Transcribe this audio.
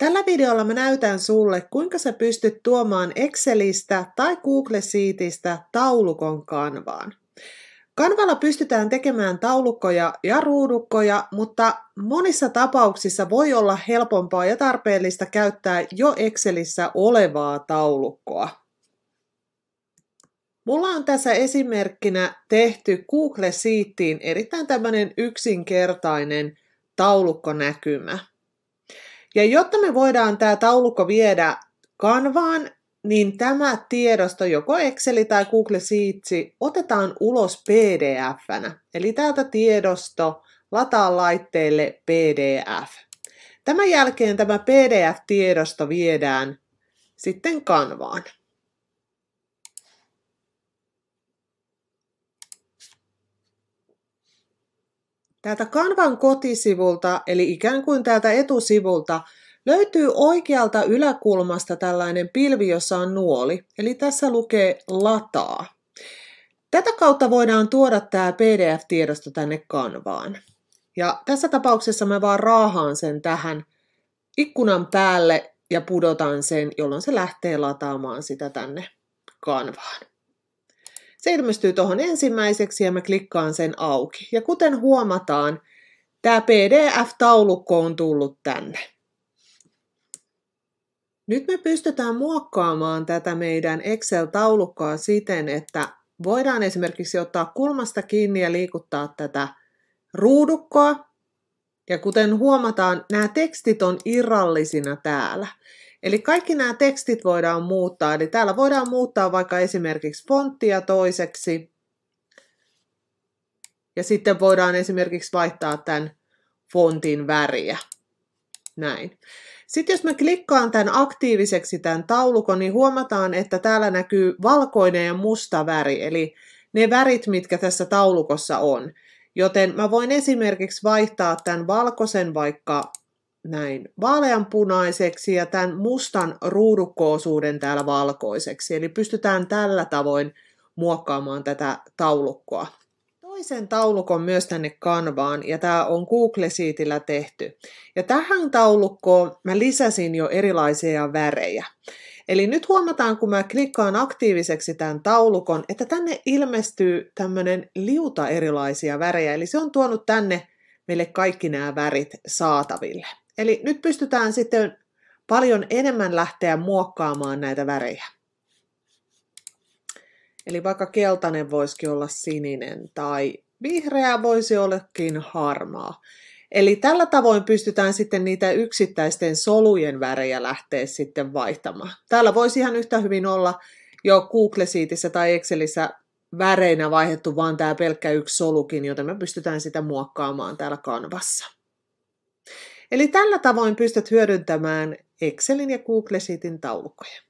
Tällä videolla mä näytän sulle, kuinka sä pystyt tuomaan Excelistä tai Google Sheetistä taulukon kanvaan. Kanvalla pystytään tekemään taulukkoja ja ruudukkoja, mutta monissa tapauksissa voi olla helpompaa ja tarpeellista käyttää jo Excelissä olevaa taulukkoa. Mulla on tässä esimerkkinä tehty Google Sheetiin erittäin tämmöinen yksinkertainen taulukkonäkymä. Ja jotta me voidaan tämä taulukko viedä kanvaan, niin tämä tiedosto joko Excel tai Google Sheets, otetaan ulos PDF-nä. Eli täältä tiedosto lataa laitteelle PDF. Tämän jälkeen tämä PDF-tiedosto viedään sitten kanvaan. Täältä kanvan kotisivulta, eli ikään kuin täältä etusivulta, löytyy oikealta yläkulmasta tällainen pilvi, jossa on nuoli. Eli tässä lukee lataa. Tätä kautta voidaan tuoda tämä PDF-tiedosto tänne kanvaan. Ja tässä tapauksessa mä vaan raahaan sen tähän ikkunan päälle ja pudotan sen, jolloin se lähtee lataamaan sitä tänne kanvaan. Se ilmestyy tuohon ensimmäiseksi ja mä klikkaan sen auki. Ja kuten huomataan, tämä PDF-taulukko on tullut tänne. Nyt me pystytään muokkaamaan tätä meidän Excel-taulukkoa siten, että voidaan esimerkiksi ottaa kulmasta kiinni ja liikuttaa tätä ruudukkoa. Ja kuten huomataan, nämä tekstit on irrallisina täällä. Eli kaikki nämä tekstit voidaan muuttaa. Eli täällä voidaan muuttaa vaikka esimerkiksi fonttia toiseksi. Ja sitten voidaan esimerkiksi vaihtaa tämän fontin väriä. Näin. Sitten jos mä klikkaan tämän aktiiviseksi tämän taulukon, niin huomataan, että täällä näkyy valkoinen ja musta väri, eli ne värit, mitkä tässä taulukossa on. Joten mä voin esimerkiksi vaihtaa tämän valkoisen vaikka näin vaaleanpunaiseksi ja tämän mustan ruudukkoosuuden täällä valkoiseksi. Eli pystytään tällä tavoin muokkaamaan tätä taulukkoa. Toisen taulukon myös tänne kanvaan ja tämä on Google Sheetillä tehty. Ja tähän taulukkoon mä lisäsin jo erilaisia värejä. Eli nyt huomataan, kun mä klikkaan aktiiviseksi tämän taulukon, että tänne ilmestyy tämmöinen liuta erilaisia värejä. Eli se on tuonut tänne meille kaikki nämä värit saataville. Eli nyt pystytään sitten paljon enemmän lähteä muokkaamaan näitä värejä. Eli vaikka keltainen voisikin olla sininen tai vihreä voisi ollakin harmaa. Eli tällä tavoin pystytään sitten niitä yksittäisten solujen värejä lähteä sitten vaihtamaan. Täällä voisi ihan yhtä hyvin olla jo Google Sheetissä tai Excelissä väreinä vaihdettu vaan tämä pelkkä yksi solukin, joten me pystytään sitä muokkaamaan täällä kanvassa. Eli tällä tavoin pystyt hyödyntämään Excelin ja Google Sheetin taulukkoja.